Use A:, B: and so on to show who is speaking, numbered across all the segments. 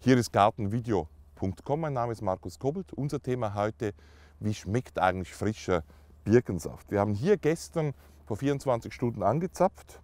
A: Hier ist gartenvideo.com. Mein Name ist Markus Kobelt. Unser Thema heute: Wie schmeckt eigentlich frischer Birkensaft? Wir haben hier gestern vor 24 Stunden angezapft,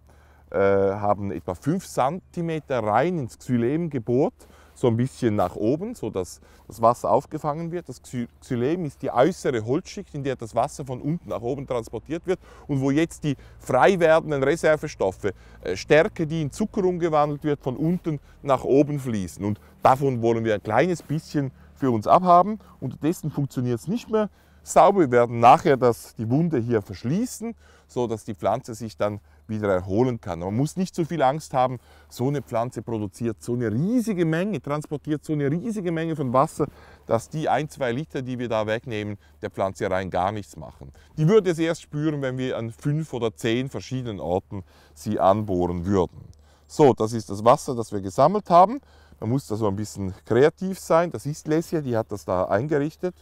A: äh, haben etwa 5 cm rein ins Xylem gebohrt so ein bisschen nach oben, sodass das Wasser aufgefangen wird. Das Xylem ist die äußere Holzschicht, in der das Wasser von unten nach oben transportiert wird und wo jetzt die frei werdenden Reservestoffe, äh, Stärke, die in Zucker umgewandelt wird, von unten nach oben fließen. Und davon wollen wir ein kleines bisschen für uns abhaben. Unterdessen funktioniert es nicht mehr sauber. Wir werden nachher das, die Wunde hier verschließen, sodass die Pflanze sich dann wieder erholen kann. Man muss nicht zu viel Angst haben, so eine Pflanze produziert so eine riesige Menge, transportiert so eine riesige Menge von Wasser, dass die ein, zwei Liter, die wir da wegnehmen, der Pflanze rein gar nichts machen. Die würde es erst spüren, wenn wir an fünf oder zehn verschiedenen Orten sie anbohren würden. So, das ist das Wasser, das wir gesammelt haben. Man muss da so ein bisschen kreativ sein. Das ist Lesia, die hat das da eingerichtet.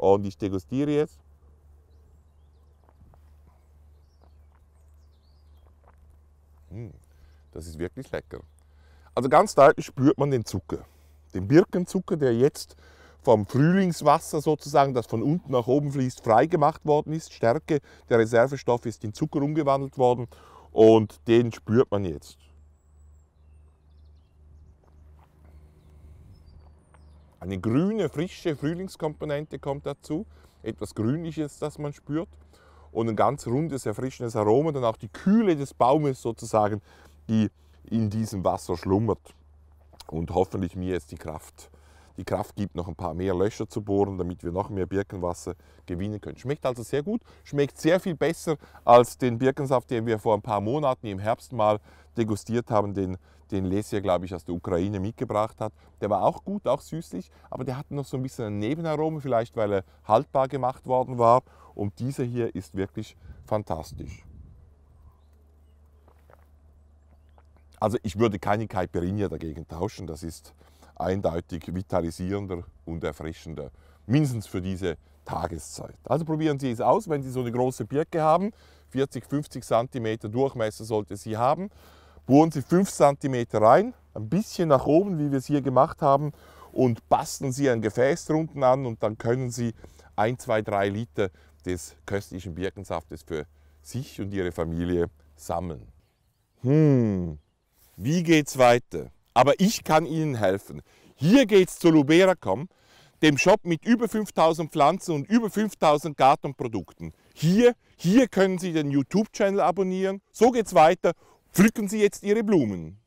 A: Und ich degustiere jetzt. Hm, das ist wirklich lecker. Also ganz deutlich spürt man den Zucker. Den Birkenzucker, der jetzt vom Frühlingswasser sozusagen, das von unten nach oben fließt, freigemacht worden ist. Stärke der Reservestoffe ist in Zucker umgewandelt worden und den spürt man jetzt. Eine grüne, frische Frühlingskomponente kommt dazu, etwas Grünliches, das man spürt und ein ganz rundes, erfrischendes Aroma, dann auch die Kühle des Baumes sozusagen, die in diesem Wasser schlummert und hoffentlich mir jetzt die Kraft die Kraft gibt, noch ein paar mehr Löcher zu bohren, damit wir noch mehr Birkenwasser gewinnen können. Schmeckt also sehr gut, schmeckt sehr viel besser als den Birkensaft, den wir vor ein paar Monaten im Herbst mal degustiert haben, den, den Lesia, glaube ich, aus der Ukraine mitgebracht hat. Der war auch gut, auch süßlich, aber der hatte noch so ein bisschen ein Nebenaromen, vielleicht weil er haltbar gemacht worden war. Und dieser hier ist wirklich fantastisch. Also ich würde keine Caipirinha dagegen tauschen, das ist eindeutig vitalisierender und erfrischender, mindestens für diese Tageszeit. Also probieren Sie es aus, wenn Sie so eine große Birke haben, 40, 50 cm Durchmesser sollte sie haben, bohren Sie 5 cm rein, ein bisschen nach oben, wie wir es hier gemacht haben, und basteln Sie ein Gefäß drunten an und dann können Sie 1, 2, 3 Liter des köstlichen Birkensaftes für sich und Ihre Familie sammeln. Hm, wie geht's weiter? aber ich kann Ihnen helfen. Hier geht's zu Luberacom, dem Shop mit über 5000 Pflanzen und über 5000 Gartenprodukten. Hier, hier können Sie den YouTube-Channel abonnieren. So geht's weiter. Pflücken Sie jetzt Ihre Blumen.